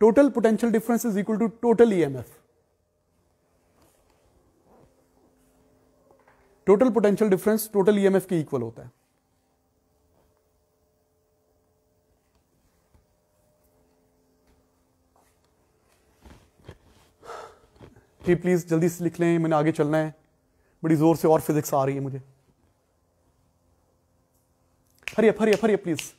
total potential difference is equal to total EMF. Total potential difference total EMF के इक्वल होता है जी प्लीज जल्दी से लिख लें मैंने आगे चलना है बड़ी जोर से और फिजिक्स आ रही है मुझे हरिया हरिया हरिया प्लीज़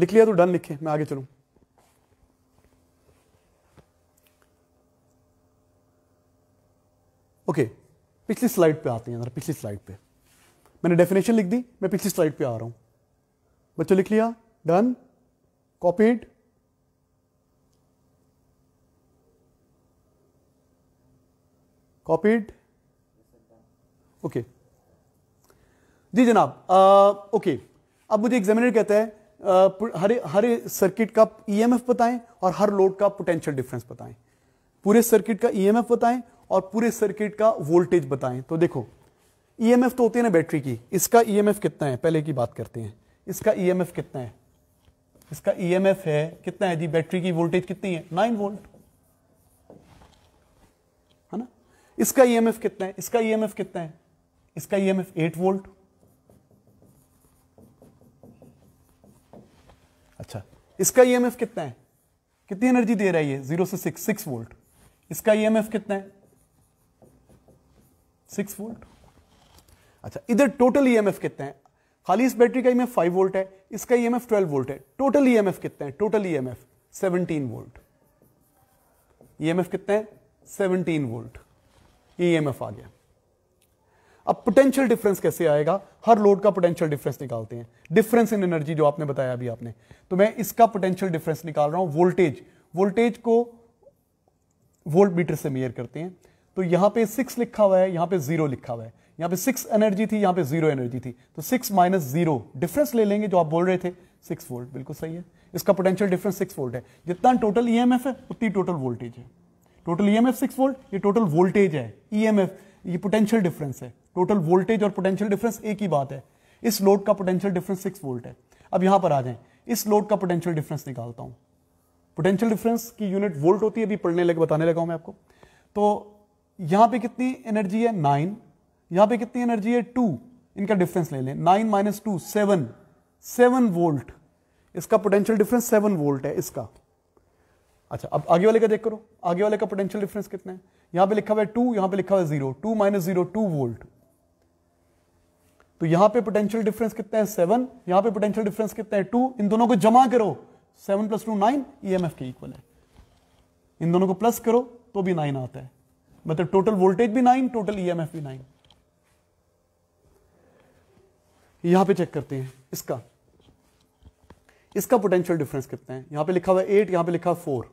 लिख लिया तो डन लिखे मैं आगे चलूँ ओके पिछली स्लाइड पे आते हैं जरा पिछली स्लाइड पे मैंने डेफिनेशन लिख दी मैं पिछली स्लाइड पे आ रहा हूं बच्चों लिख लिया डन कॉपीड कॉपीड ओके जी जनाब ओके अब मुझे एग्जामिनर कहता है हरे हरे सर्किट का ईएमएफ बताएं और हर लोड का पोटेंशियल डिफरेंस बताएं पूरे सर्किट का ईएमएफ बताएं और पूरे सर्किट का वोल्टेज बताएं तो देखो ईएमएफ तो होती है ना बैटरी की इसका ईएमएफ कितना है पहले की बात करते हैं इसका ईएमएफ कितना है इसका ईएमएफ है कितना है जी बैटरी की वोल्टेज कितनी है नाइन वोल्ट है ना इसका ईएमएफ कितना है इसका ईएमएफ कितना है इसका ईएमएफ एट वोल्ट अच्छा इसका ई e कितना है कितनी एनर्जी दे रहा है ये जीरो से सिक्स सिक्स वोल्ट इसका ई e कितना है सिक्स वोल्ट अच्छा इधर टोटल ई e कितना है खाली इस बैटरी का ई फाइव वोल्ट है इसका E M F twelve volt है टोटल ई कितना है total E M F seventeen volt E M F कितना है seventeen volt E M F आ गया अब पोटेंशियल डिफरेंस कैसे आएगा हर लोड का पोटेंशियल डिफरेंस निकालते हैं डिफरेंस इन एनर्जी जो आपने बताया अभी आपने तो मैं इसका पोटेंशियल डिफरेंस निकाल रहा हूं वोल्टेज वोल्टेज को वोल्ट मीटर से मेयर करते हैं तो यहां पे सिक्स लिखा हुआ है यहां पे जीरो लिखा हुआ है यहां पे सिक्स एनर्जी थी यहां पे जीरो एनर्जी थी तो सिक्स माइनस जीरो डिफरेंस ले लेंगे जो आप बोल रहे थे सिक्स वोल्ट बिल्कुल सही है इसका पोटेंशियल डिफरेंस सिक्स वोल्ट है जितना टोटल ई e है उतनी टोटल वोल्टेज है total E M six volt ये टोटल वोल्टेज है ई e ये पोटेंशियल डिफरेंस है टोटल वोल्टेज और पोटेंशियल डिफरेंस एक ही बात है इस लोड का पोटेंशियल डिफरेंस सिक्स वोल्ट है अब यहां पर आ जाए इस लोड का पोटेंशियल डिफरेंस निकालता हूं पोटेंशियल डिफरेंस की यूनिट वोल्ट होती है अभी पढ़ने लगे बताने लगा हूं मैं आपको तो यहां पे कितनी एनर्जी है नाइन यहां पे कितनी एनर्जी है टू इनका डिफरेंस ले लें nine minus two seven seven volt इसका पोटेंशियल डिफरेंस सेवन वोल्ट है इसका अच्छा अब आगे वाले का देख करो आगे वाले का पोटेंशियल डिफरेंस कितना है यहां पे लिखा हुआ है टू यहां पे लिखा हुआ है zero two minus zero two volt तो यहां पे पोटेंशियल डिफरेंस कितना है सेवन यहां पे पोटेंशियल डिफरेंस कितना है टू इन दोनों को जमा करो seven plus two nine E M F के इक्वल है इन दोनों को प्लस करो तो भी नाइन आता है मतलब टोटल वोल्टेज भी nine total E M F भी नाइन यहां पे चेक करते हैं इसका इसका पोटेंशियल डिफरेंस कितना है यहां पे लिखा हुआ है एट यहां पे लिखा है फोर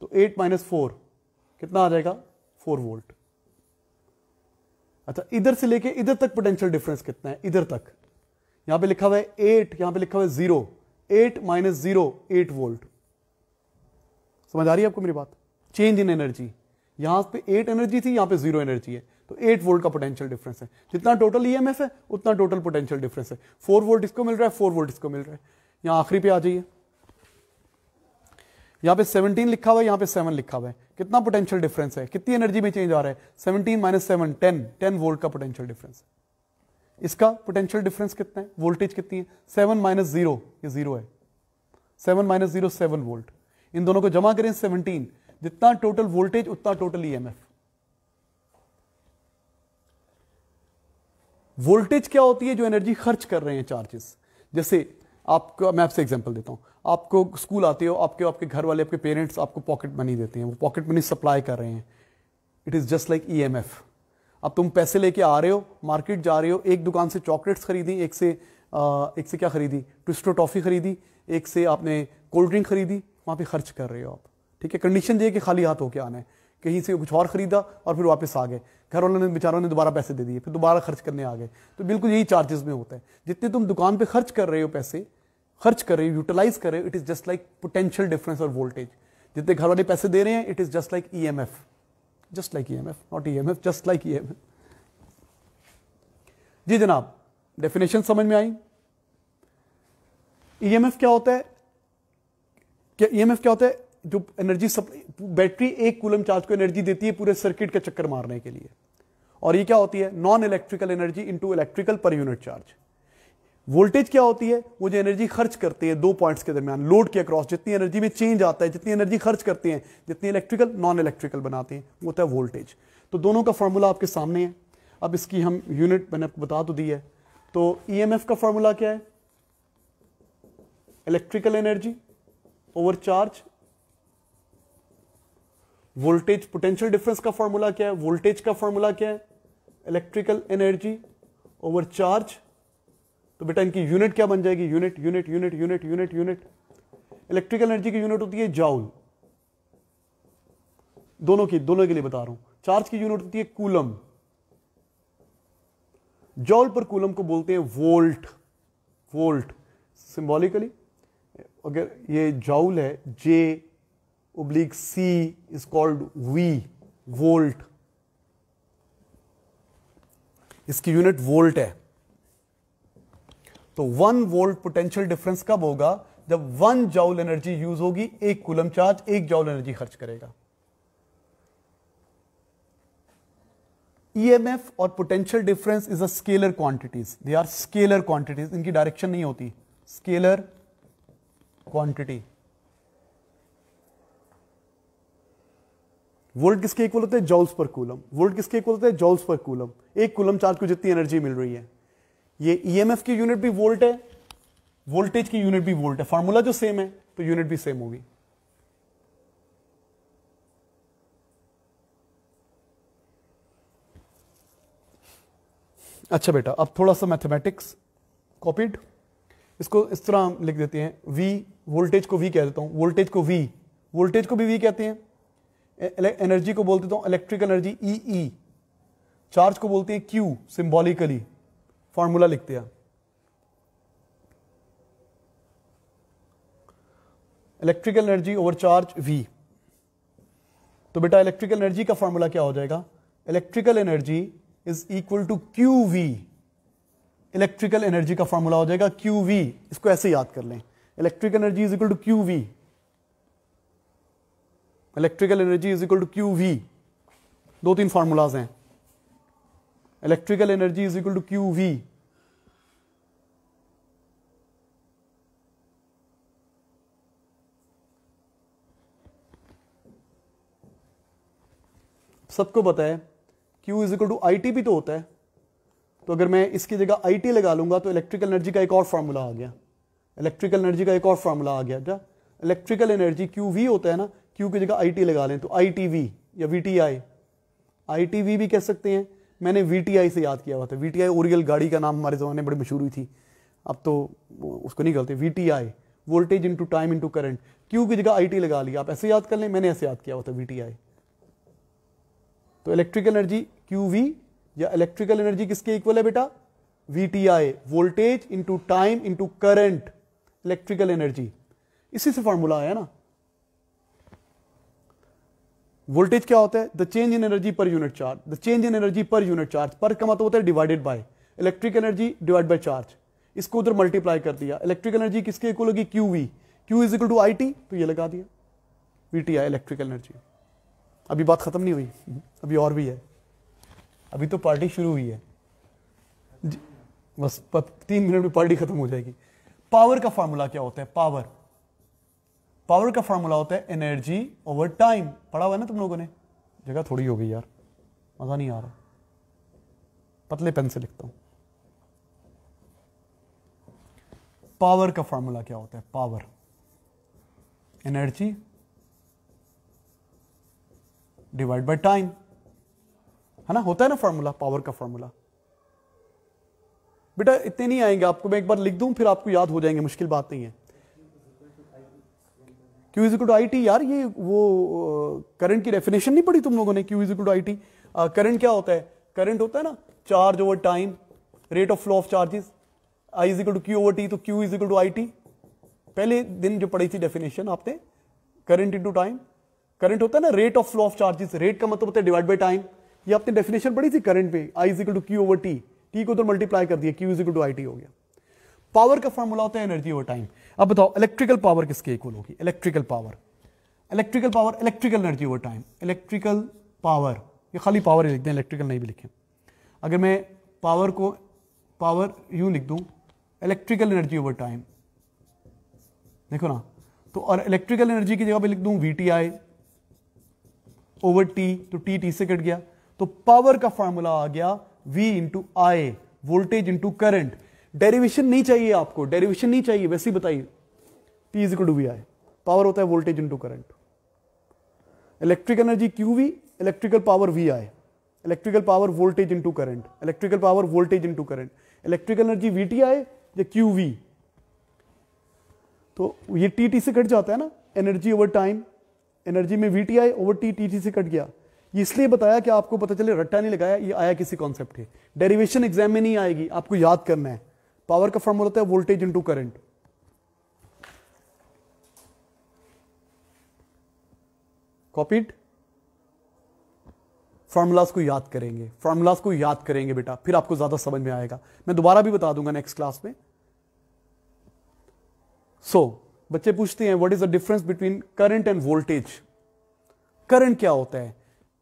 तो एट माइनस फोर कितना आ जाएगा फोर वोल्ट अच्छा इधर से लेके इधर तक पोटेंशियल डिफरेंस कितना है इधर तक यहां पे लिखा हुआ है एट यहां पे लिखा हुआ है zero eight minus zero eight volt समझ आ रही है आपको मेरी बात चेंज इन एनर्जी यहां पे एट एनर्जी थी यहां पे जीरो एनर्जी है तो एट वोल्ट का पोटेंशियल डिफरेंस है जितना टोटल एफ e है उतना टोटल पोटेंशियल डिफरेंस है फोर वोल्ट इसको मिल रहा है फोर वोल्ट इसको मिल रहा है यहां आखिरी पे आ जाइए यहां पे 17 लिखा हुआ है यहां पे 7 लिखा हुआ है कितना पोटेंशियल डिफरेंस है कितनी एनर्जी में चेंज आ रहा है seventeen minus seven ten ten volt का पोटेंशियल डिफरेंस इसका पोटेंशियल डिफरेंस कितना है वोल्टेज कितनी है सेवन माइनस जीरो ये जीरो है seven minus zero seven volt इन दोनों को जमा करें सेवनटीन जितना टोटल वोल्टेज उतना टोटल ई वोल्टेज क्या होती है जो एनर्जी खर्च कर रहे हैं चार्जेस जैसे आपको मैं आपसे एग्जांपल देता हूं आपको स्कूल आते हो आपके आपके घर वाले आपके पेरेंट्स आपको पॉकेट मनी देते हैं वो पॉकेट मनी सप्लाई कर रहे हैं it is just like E M F अब तुम पैसे लेके आ रहे हो मार्केट जा रहे हो एक दुकान से चॉकलेट्स खरीदी एक से आ, एक से क्या खरीदी ट्विस्टो टॉफ़ी खरीदी एक से आपने कोल्ड ड्रिंक खरीदी वहाँ पे खर्च कर रहे हो आप ठीक है कंडीशन ये कि खाली हाथ होके आना है कहीं से कुछ और खरीदा और फिर वापस आ गए घर वालों ने बेचारों ने दोबारा पैसे दे दिए फिर दोबारा खर्च करने आ गए तो बिल्कुल यही चार्जेस में होता है जितने तुम दुकान पे खर्च कर रहे हो पैसे खर्च कर रहे हो यूटिलाइज कर रहे हो it is just like potential difference और वोल्टेज जितने घर वाले पैसे दे रहे हैं it is just like E M F just like E M F not E M F just like E M F जी जनाब डेफिनेशन समझ में आई ई एम एफ क्या होता है क्या ई एम एफ क्या होता है जो एनर्जी सप्लाई बैटरी एक कूलम चार्ज को एनर्जी देती है पूरे सर्किट के चक्कर मारने के लिए और ये क्या होती है non electrical energy into electrical per unit charge voltage क्या होती है वो जो एनर्जी खर्च करते हैं दो पॉइंट्स के दरमियान लोड के अक्रॉस जितनी एनर्जी में चेंज आता है जितनी एनर्जी खर्च करते हैं जितनी इलेक्ट्रिकल नॉन इलेक्ट्रिकल बनाते हैं वो होता है वोल्टेज तो दोनों का फार्मूला आपके सामने है अब इसकी हम यूनिट मैंने आपको बता तो दी है तो ई e का फार्मूला क्या है electrical energy over charge voltage potential difference का फॉर्मूला क्या है वोल्टेज का फॉर्मूला क्या है इलेक्ट्रिकल एनर्जी ओवर चार्ज तो बेटा इनकी यूनिट क्या बन जाएगी unit unit unit unit unit unit electrical energy की यूनिट होती है जाउल दोनों की दोनों के लिए बता रहा हूं चार्ज की यूनिट होती है कूलम जाउल पर कूलम को बोलते हैं वोल्ट वोल्ट सिंबॉलिकली अगर ये जाउल है J oblique C is called V volt इसकी यूनिट वोल्ट है तो वन वोल्ट पोटेंशियल डिफरेंस कब होगा जब वन जाउल एनर्जी यूज होगी एक कुलम चार्ज एक जाउल एनर्जी खर्च करेगा ईएमएफ e और potential difference is a scalar quantities they are scalar quantities इनकी डायरेक्शन नहीं होती स्केलर क्वांटिटी वोल्ट किसके इक्वल होते हैं जॉल्स पर कूलम वोल्ट किसके इक्वल होते हैं जॉल्स पर कूलम एक कूलम चार्ज को जितनी एनर्जी मिल रही है ये ईएमएफ e की यूनिट भी वोल्ट है वोल्टेज की यूनिट भी वोल्ट है फॉर्मूला जो सेम है तो यूनिट भी सेम होगी अच्छा बेटा अब थोड़ा सा मैथमेटिक्स कॉपीड इसको इस तरह हम लिख देते हैं वी वोल्टेज को वी कह देता हूं वोल्टेज को वी वोल्टेज को भी वी कहते हैं एनर्जी को बोल देता electric energy E E charge को बोलते हैं क्यू सिंबॉलिकली फॉर्मूला लिख दिया electrical energy over charge V तो बेटा इलेक्ट्रिकल एनर्जी का फॉर्मूला क्या हो जाएगा electrical energy is equal to Q V electrical energy का फॉर्मूला हो जाएगा क्यू वी इसको ऐसे याद कर लें electrical energy is equal to Q V electrical energy is equal to Q V दो तीन फार्मूलाज हैं electrical energy is equal to V सबको पता है Q is equal to I भी तो होता है तो अगर मैं इसकी जगह आई लगा लूंगा तो इलेक्ट्रिकल एनर्जी का एक और फार्मूला आ गया इलेक्ट्रिकल एनर्जी का एक और फार्मूला आ गया क्या इलेक्ट्रिकल एनर्जी क्यू वी होता है ना क्यू की जगह आई टी लगा लें तो आई टी वी या V T I I T V भी कह सकते हैं मैंने वी से याद किया हुआ था वी टी ओरियल गाड़ी का नाम हमारे ज़माने में बड़ी मशहूर हुई थी अब तो उसको नहीं कहते V voltage into time into current Q की जगह आई टी लगा लिया आप ऐसे याद कर लें मैंने ऐसे याद किया हुआ था वी तो इलेक्ट्रिकल एनर्जी क्यू वी या इलेक्ट्रिकल एनर्जी किसके इक्वल है बेटा V T I voltage into time into current electrical energy इसी से फॉर्मूला आया ना वोल्टेज क्या होता है the change in energy per unit charge the change in energy per unit charge per का मतलब होता है divided by electric energy divide by charge इसको उधर मल्टीप्लाई कर दिया इलेक्ट्रिक एनर्जी किसके इक्वल होगी Q V Q is equal to I T तो ये लगा दिया V T I electrical energy अभी बात खत्म नहीं हुई अभी और भी है अभी तो पार्टी शुरू हुई है बस तीन मिनट में पार्टी खत्म हो जाएगी पावर का फार्मूला क्या होता है पावर पावर का फार्मूला होता है एनर्जी ओवर टाइम पढ़ा हुआ है ना तुम लोगों ने जगह थोड़ी हो गई यार मज़ा नहीं आ रहा पतले पेन से लिखता हूँ पावर का फार्मूला क्या होता है power energy divide by time है ना होता है ना फार्मूला पावर का फार्मूला बेटा इतने नहीं आएंगे आपको मैं एक बार लिख दूं फिर आपको याद हो जाएंगे मुश्किल बात नहीं है Q is to I T यार ये वो करंट की डेफिनेशन नहीं पढ़ी तुम लोगों ने Q is to I T current क्या होता है करंट होता है ना charge over time rate of flow of charges I is to Q over T तो Q is to I T पहले दिन जो पढ़ी थी डेफिनेशन आपने करंट इन टाइम करंट होता है ना rate of flow of charges rate का मतलब होता है डिवाइड बाई टाइम ये आपने डेफिनेशन पढ़ी थी करंट पे I is to Q over T T को तो मल्टीप्लाई कर दिया Q is to I T हो गया पावर का फॉर्मूला होता है एनर्जी ओवर टाइम अब बताओ इलेक्ट्रिकल पावर किसके इक्वल होगी electrical power electrical power electrical energy over time electrical power ये खाली पावर ही लिखते हैं इलेक्ट्रिकल नहीं भी लिखें अगर मैं पावर को पावर यू लिख दूं इलेक्ट्रिकल एनर्जी ओवर टाइम देखो ना तो और इलेक्ट्रिकल एनर्जी की जगह पे लिख दूं V T I over T तो टी टी से कट गया तो पावर का फॉर्मूला आ गया V into I voltage into current derivation नहीं चाहिए आपको डेरिवेशन नहीं चाहिए वैसे ही बताइए P is to V I power होता है voltage into current electric energy Q V electrical power V I electrical power voltage into current electrical power voltage into current electrical energy V T आई या Q we तो ये T T से cut जाता है ना energy over time energy में V T I over T T T से cut गया इसलिए बताया कि आपको पता चले रट्टा नहीं लगाया ये आया किसी कॉन्सेप्ट है डेरिवेशन एग्जाम में नहीं आएगी आपको याद करना है पावर का फॉर्मूला होता है voltage into current copied formulas को याद करेंगे फॉर्मूलाज को याद करेंगे बेटा फिर आपको ज्यादा समझ में आएगा मैं दोबारा भी बता दूंगा नेक्स्ट क्लास में सो so, बच्चे पूछते हैं what is the difference between current and voltage current क्या होता है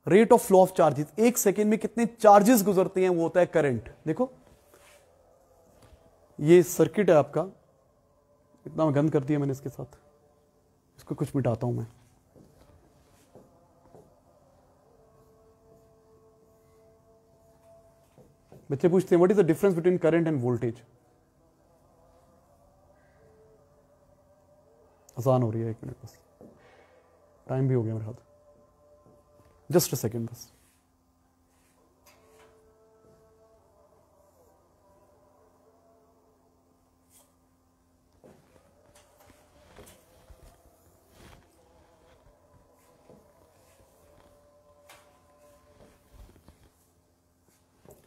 rate of flow of charges एक सेकेंड में कितने चार्जेस गुजरते हैं वो होता है करंट देखो ये सर्किट है आपका इतना गंद कर दिया मैंने इसके साथ इसको कुछ मिटाता हूं मैं बच्चे पूछते हैं what is the difference between current and voltage आसान हो रही है एक मिनट बस टाइम भी हो गया मेरे हाथ जस्ट अ सेकेंड बस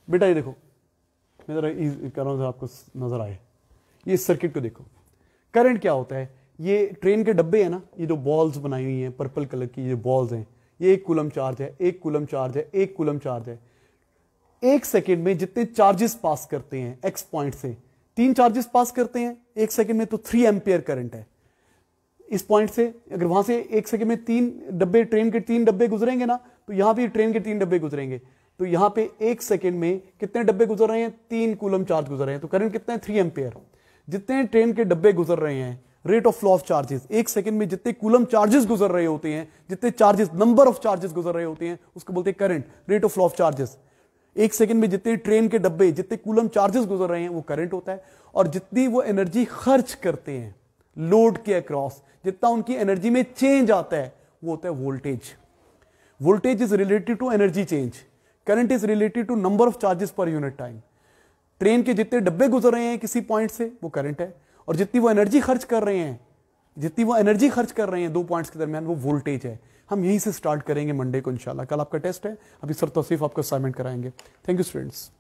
बेटा ये देखो मैं ज़रा कह रहा हूँ आपको नज़र आए ये सर्किट को देखो करंट क्या होता है ये ट्रेन के डब्बे हैं ना ये जो बॉल्स बनाई हुई हैं पर्पल कलर की ये बॉल्स हैं ये एक कुलम चार्ज है एक कुलम चार्ज है एक कुलम चार्ज है एक सेकेंड में जितने चार्जेस पास करते हैं एक्स पॉइंट से तीन चार्जेस पास करते हैं एक सेकेंड में तो थ्री एम्पेयर करंट है इस पॉइंट से अगर वहां से एक सेकेंड में तीन डब्बे ट्रेन के तीन डब्बे गुजरेंगे ना तो यहां भी ट्रेन के तीन डब्बे गुजरेंगे तो यहां पे एक सेकेंड में कितने डब्बे गुजर रहे हैं तीन कूलम चार्ज गुजर रहे हैं तो करंट कितना है थ्री एम्पेयर जितने ट्रेन के डब्बे गुजर रहे हैं rate of flow of charges एक सेकंड में जितने कूलम चार्जेस गुजर रहे होते हैं जितने चार्जेस नंबर ऑफ चार्जेस गुजर रहे होते हैं उसको बोलते हैं current rate of flow of charges एक सेकंड में जितने ट्रेन के डब्बे जितने कूलम चार्जेस गुजर रहे हैं वो करंट होता है और जितनी वो एनर्जी खर्च करते हैं लोड के अक्रॉस जितना उनकी एनर्जी में चेंज आता है वो होता है voltage voltage is related to energy change current is related to number of charges per unit time train के जितने डब्बे गुजर रहे हैं किसी पॉइंट से वो करंट है और जितनी वो एनर्जी खर्च कर रहे हैं जितनी वो एनर्जी खर्च कर रहे हैं दो पॉइंट्स के दरमियान वो वोल्टेज है हम यहीं से स्टार्ट करेंगे मंडे को इंशाल्लाह कल आपका टेस्ट है अभी सर तौसीफ आपको असाइनमेंट कराएंगे थैंक यू स्टूडेंट्स